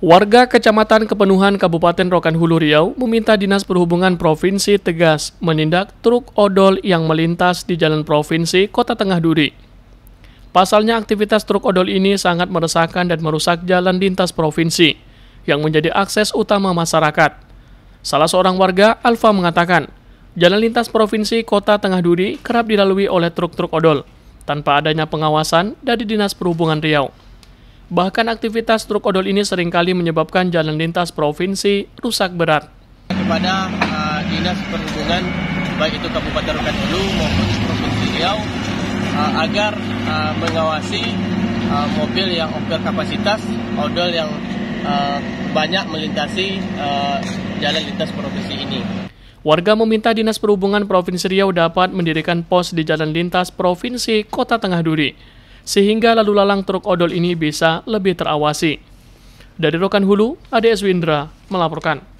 Warga Kecamatan Kepenuhan Kabupaten Rokan Hulu Riau meminta Dinas Perhubungan Provinsi tegas menindak truk odol yang melintas di Jalan Provinsi Kota Tengah Duri. Pasalnya aktivitas truk odol ini sangat meresahkan dan merusak jalan lintas provinsi yang menjadi akses utama masyarakat. Salah seorang warga, Alfa mengatakan, jalan lintas provinsi Kota Tengah Duri kerap dilalui oleh truk-truk odol tanpa adanya pengawasan dari Dinas Perhubungan Riau. Bahkan aktivitas truk odol ini seringkali menyebabkan jalan lintas provinsi rusak berat. Kepada uh, Dinas Perhubungan, baik itu Kabupaten Rokan Hulu maupun Provinsi Riau, uh, agar uh, mengawasi uh, mobil yang over kapasitas, odol yang uh, banyak melintasi uh, jalan lintas provinsi ini. Warga meminta Dinas Perhubungan Provinsi Riau dapat mendirikan pos di jalan lintas Provinsi Kota Tengah Duri sehingga lalu lalang truk odol ini bisa lebih terawasi. Dari Rokan Hulu, Ade Swindra melaporkan.